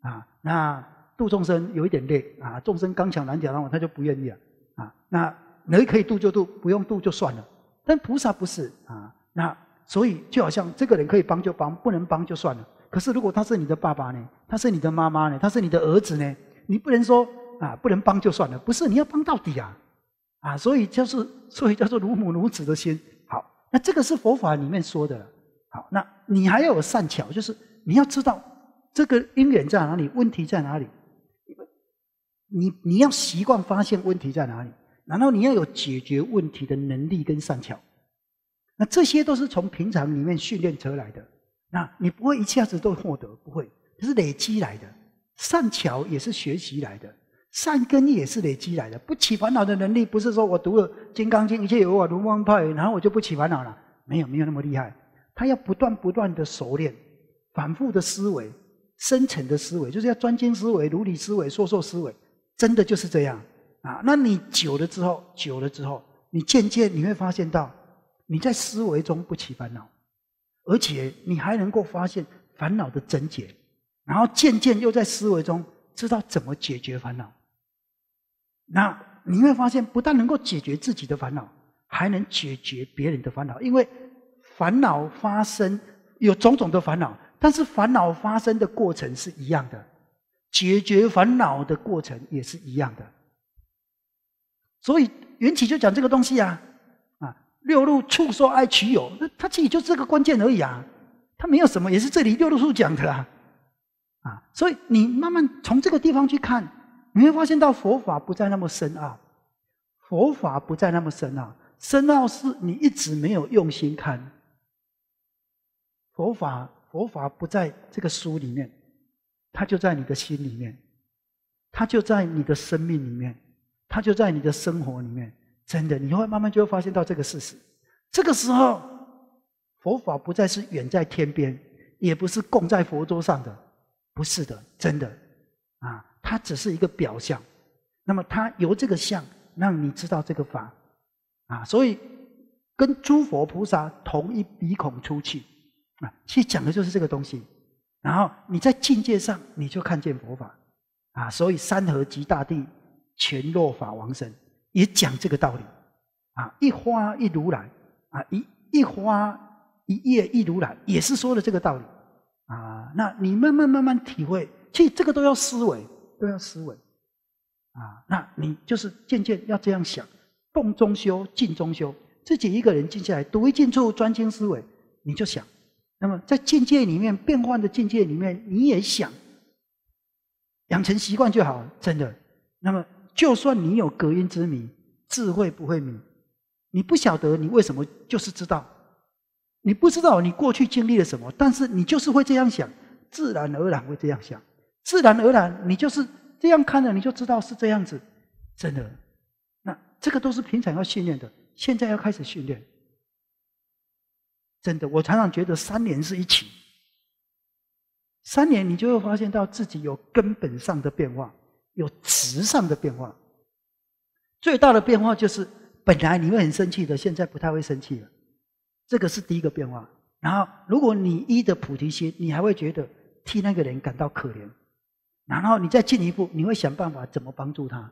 啊啊。那度众生有一点累啊，众生刚强难调那么他就不愿意了啊。那能可以度就度，不用度就算了。但菩萨不是啊，那所以就好像这个人可以帮就帮，不能帮就算了。可是如果他是你的爸爸呢？他是你的妈妈呢？他是你的儿子呢？你不能说啊，不能帮就算了，不是，你要帮到底啊！啊，所以就是，所以叫做如母如子的心。好，那这个是佛法里面说的。好，那你还要有善巧，就是你要知道这个因缘在哪里，问题在哪里。你你要习惯发现问题在哪里，然后你要有解决问题的能力跟善巧。那这些都是从平常里面训练出来的。那你不会一下子都获得，不会，这是累积来的。善巧也是学习来的，善根也是累积来的。不起烦恼的能力，不是说我读了《金刚经》一切有我，如梦幻泡影，然后我就不起烦恼了。没有，没有那么厉害。他要不断不断的熟练，反复的思维，深层的思维，就是要专精思维、如理思维、说说思维，真的就是这样啊。那你久了之后，久了之后，你渐渐你会发现到，你在思维中不起烦恼，而且你还能够发现烦恼的症结。然后渐渐又在思维中知道怎么解决烦恼。那你会发现，不但能够解决自己的烦恼，还能解决别人的烦恼。因为烦恼发生有种种的烦恼，但是烦恼发生的过程是一样的，解决烦恼的过程也是一样的。所以缘起就讲这个东西啊，啊，六路触受爱取有，它其实就这个关键而已啊。它没有什么，也是这里六路处讲的啊。啊，所以你慢慢从这个地方去看，你会发现到佛法不再那么深奥，佛法不再那么深奥，深奥是你一直没有用心看。佛法，佛法不在这个书里面，它就在你的心里面，它就在你的生命里面，它就在你的生活里面。真的，你会慢慢就会发现到这个事实。这个时候，佛法不再是远在天边，也不是供在佛桌上的。不是的，真的，啊，它只是一个表象。那么，它由这个相让你知道这个法，啊，所以跟诸佛菩萨同一鼻孔出气，啊，其实讲的就是这个东西。然后你在境界上，你就看见佛法，啊，所以山河及大地全落法王身，也讲这个道理，啊，一花一如来，啊，一一花一叶一如来，也是说的这个道理。啊，那你慢慢慢慢体会，其实这个都要思维，都要思维，啊，那你就是渐渐要这样想，动中修，静中修，自己一个人静下来，独一静处，专精思维，你就想，那么在境界里面，变幻的境界里面，你也想，养成习惯就好，真的。那么，就算你有隔音之谜，智慧不会迷，你不晓得你为什么，就是知道。你不知道你过去经历了什么，但是你就是会这样想，自然而然会这样想，自然而然你就是这样看了，你就知道是这样子，真的。那这个都是平常要训练的，现在要开始训练。真的，我常常觉得三年是一起，三年你就会发现到自己有根本上的变化，有值上的变化。最大的变化就是，本来你会很生气的，现在不太会生气了。这个是第一个变化。然后，如果你一的菩提心，你还会觉得替那个人感到可怜。然后你再进一步，你会想办法怎么帮助他。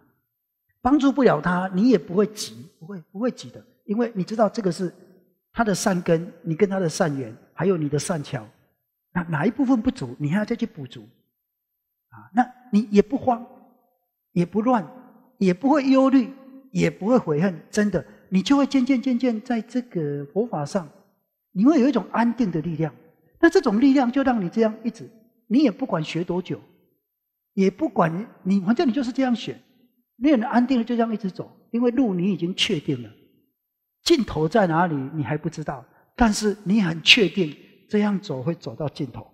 帮助不了他，你也不会急，不会不会急的，因为你知道这个是他的善根，你跟他的善缘，还有你的善巧。哪哪一部分不足，你还要再去补足。啊，那你也不慌，也不乱，也不会忧虑，也不会悔恨，真的。你就会渐渐渐渐在这个佛法上，你会有一种安定的力量。那这种力量就让你这样一直，你也不管学多久，也不管你，反正你就是这样选，你很安定的就这样一直走。因为路你已经确定了，尽头在哪里你还不知道，但是你很确定这样走会走到尽头。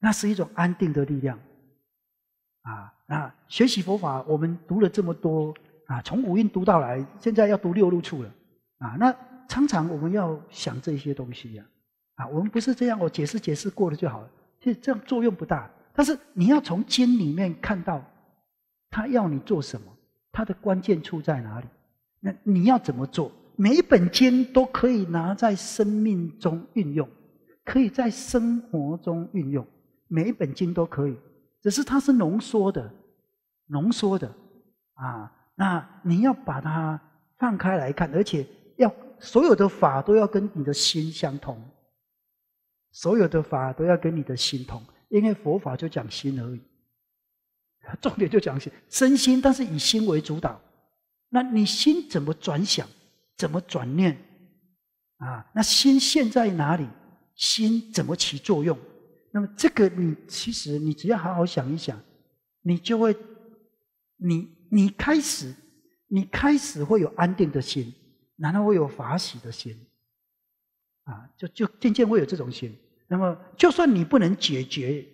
那是一种安定的力量，啊那学习佛法，我们读了这么多。啊，从五蕴读到来，现在要读六路处了。啊，那常常我们要想这些东西呀。啊，我们不是这样，我解释解释过了就好了。其实这样作用不大。但是你要从经里面看到，他要你做什么，他的关键处在哪里？那你要怎么做？每一本经都可以拿在生命中运用，可以在生活中运用。每一本经都可以，只是它是浓缩的，浓缩的，啊。那你要把它放开来看，而且要所有的法都要跟你的心相通，所有的法都要跟你的心通，因为佛法就讲心而已，重点就讲心，身心，但是以心为主导。那你心怎么转想，怎么转念？啊，那心现在哪里？心怎么起作用？那么这个你其实你只要好好想一想，你就会，你。你开始，你开始会有安定的心，然后会有法喜的心，啊，就就渐渐会有这种心。那么，就算你不能解决，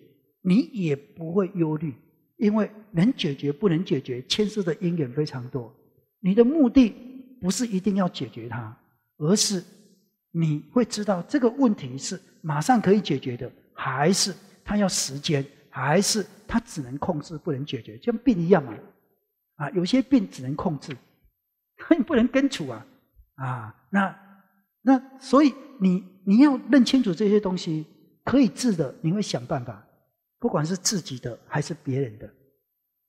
你也不会忧虑，因为能解决不能解决，牵涉的因缘非常多。你的目的不是一定要解决它，而是你会知道这个问题是马上可以解决的，还是它要时间，还是它只能控制不能解决，像病一样嘛。啊，有些病只能控制，你不能根除啊！啊，那那所以你你要认清楚这些东西可以治的，你会想办法，不管是自己的还是别人的。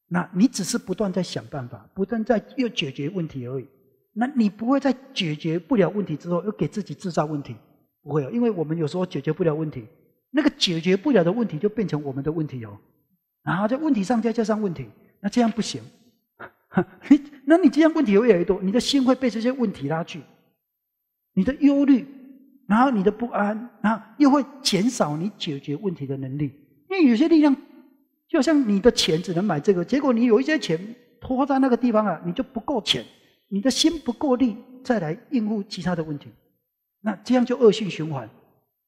那你只是不断在想办法，不断在又解决问题而已。那你不会在解决不了问题之后又给自己制造问题，不会哦。因为我们有时候解决不了问题，那个解决不了的问题就变成我们的问题哦，然后在问题上再加上问题，那这样不行。你，那你这样问题会越来越多，你的心会被这些问题拉去，你的忧虑，然后你的不安，然后又会减少你解决问题的能力。因为有些力量，就像你的钱只能买这个，结果你有一些钱拖在那个地方了，你就不够钱，你的心不够力，再来应付其他的问题，那这样就恶性循环，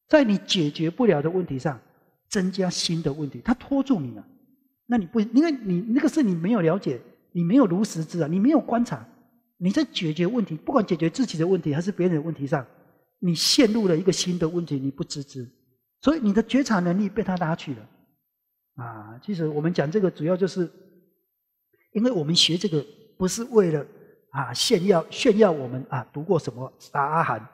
在你解决不了的问题上增加新的问题，它拖住你了。那你不，因为你那个是你没有了解。你没有如实知啊，你没有观察，你在解决问题，不管解决自己的问题还是别人的问题上，你陷入了一个新的问题，你不知所以你的觉察能力被他拉去了。啊，其实我们讲这个主要就是，因为我们学这个不是为了啊炫耀炫耀我们啊读过什么杂阿含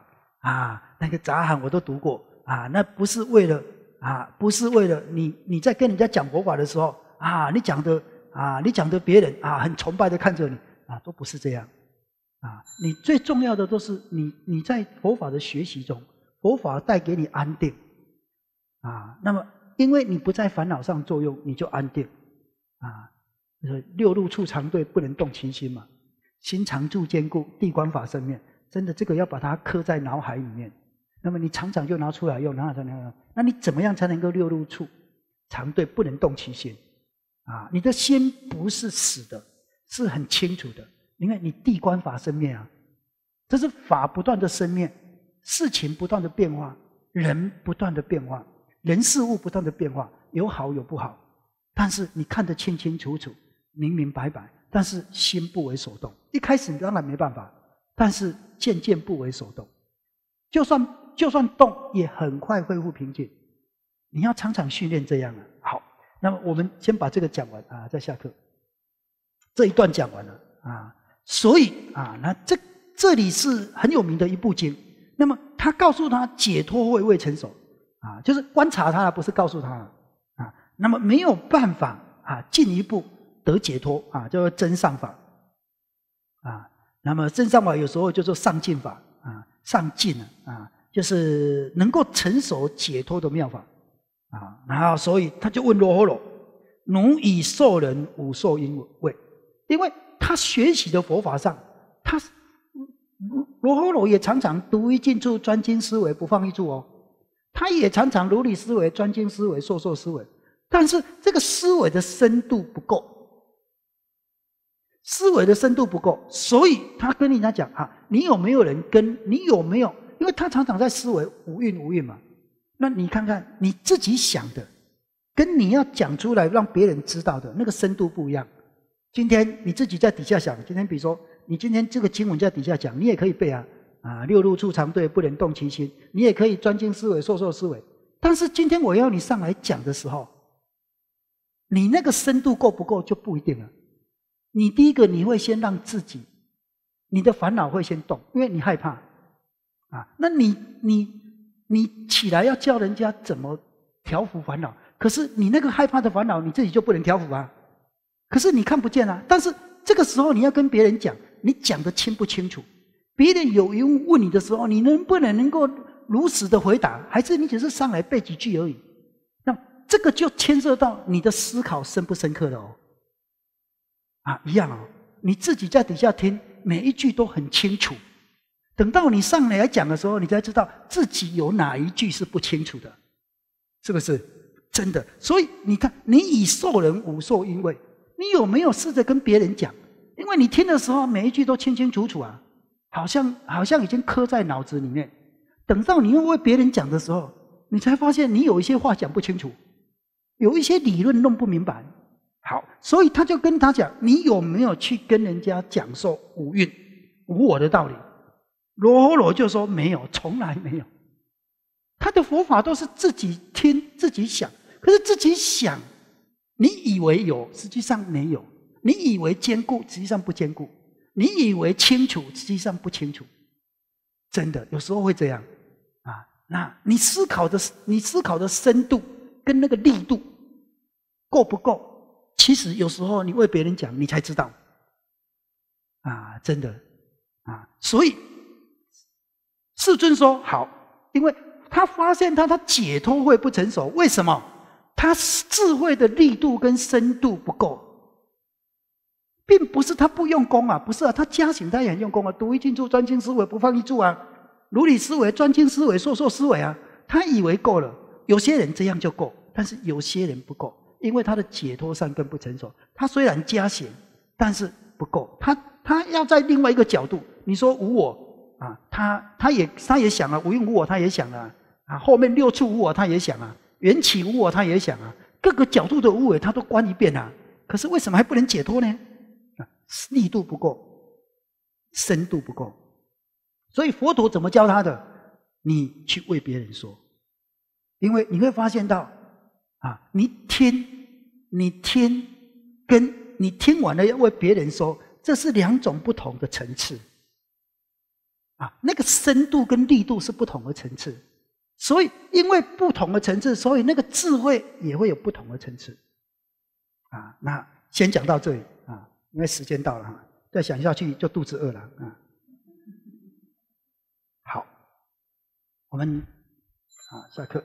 啊那个杂含我都读过啊，那不是为了啊不是为了你你在跟人家讲佛法的时候啊你讲的。啊，你讲的别人啊，很崇拜的看着你啊，都不是这样啊。你最重要的都是你，你在佛法的学习中，佛法带给你安定啊。那么，因为你不在烦恼上作用，你就安定啊。就是六路处长队不能动其心嘛，心常住坚固，地观法身面，真的这个要把它刻在脑海里面。那么你常常就拿出来用，拿出来用，那你怎么样才能够六路处长队不能动其心？啊，你的心不是死的，是很清楚的。你看，你地观法生灭啊，这是法不断的生灭，事情不断的变化，人不断的变化，人事物不断的变化，有好有不好。但是你看得清清楚楚、明明白白，但是心不为所动。一开始你当然没办法，但是渐渐不为所动。就算就算动，也很快恢复平静。你要常常训练这样啊。那么我们先把这个讲完啊，再下课。这一段讲完了啊，所以啊，那这这里是很有名的一部经。那么他告诉他解脱会未成熟啊，就是观察他，不是告诉他啊。那么没有办法啊，进一步得解脱啊，叫做真上法啊。那么真上法有时候叫做上进法啊，上进啊啊，就是能够成熟解脱的妙法。啊，然后所以他就问罗侯罗：“奴以受人吾受因为，因为他学习的佛法上，他罗侯罗也常常独一进处，专精思维，不放一处哦。他也常常如理思维，专精思维，受受思维，但是这个思维的深度不够，思维的深度不够，所以他跟人家讲啊：“你有没有人跟你有没有？”因为他常常在思维无蕴无蕴嘛。那你看看你自己想的，跟你要讲出来让别人知道的那个深度不一样。今天你自己在底下想，今天比如说你今天这个经文在底下讲，你也可以背啊啊，六路处长队不能动其心，你也可以专精思维、瘦瘦思维。但是今天我要你上来讲的时候，你那个深度够不够就不一定了。你第一个你会先让自己，你的烦恼会先动，因为你害怕啊。那你你。你起来要教人家怎么调伏烦恼，可是你那个害怕的烦恼你自己就不能调伏啊？可是你看不见啊！但是这个时候你要跟别人讲，你讲的清不清楚？别人有问你的时候，你能不能能够如实的回答，还是你只是上来背几句而已？那这个就牵涉到你的思考深不深刻了哦。啊，一样哦，你自己在底下听，每一句都很清楚。等到你上来讲的时候，你才知道自己有哪一句是不清楚的，是不是真的？所以你看，你以受人无受因为你有没有试着跟别人讲？因为你听的时候每一句都清清楚楚啊，好像好像已经刻在脑子里面。等到你又为别人讲的时候，你才发现你有一些话讲不清楚，有一些理论弄不明白。好，所以他就跟他讲：你有没有去跟人家讲说无运无我的道理？罗罗就说没有，从来没有。他的佛法都是自己听、自己想。可是自己想，你以为有，实际上没有；你以为坚固，实际上不坚固；你以为清楚，实际上不清楚。真的，有时候会这样啊！那你思考的你思考的深度跟那个力度够不够？其实有时候你为别人讲，你才知道啊！真的啊，所以。世尊说好，因为他发现他他解脱会不成熟，为什么？他智慧的力度跟深度不够，并不是他不用功啊，不是啊，他加行他也用功啊，读一进土专精思维不放一注啊，如理思维专精思维说说思维啊，他以为够了。有些人这样就够，但是有些人不够，因为他的解脱上根不成熟。他虽然加行，但是不够，他他要在另外一个角度，你说无我。啊，他他也他也想啊，无用无我他也想啊，啊，后面六处无我他也想啊，缘起无我他也想啊，各个角度的无我他都观一遍啊，可是为什么还不能解脱呢？啊，力度不够，深度不够，所以佛陀怎么教他的？你去为别人说，因为你会发现到，啊，你听，你听，跟你听完了要为别人说，这是两种不同的层次。啊，那个深度跟力度是不同的层次，所以因为不同的层次，所以那个智慧也会有不同的层次。啊，那先讲到这里啊，因为时间到了，再想下去就肚子饿了啊。好，我们啊下课。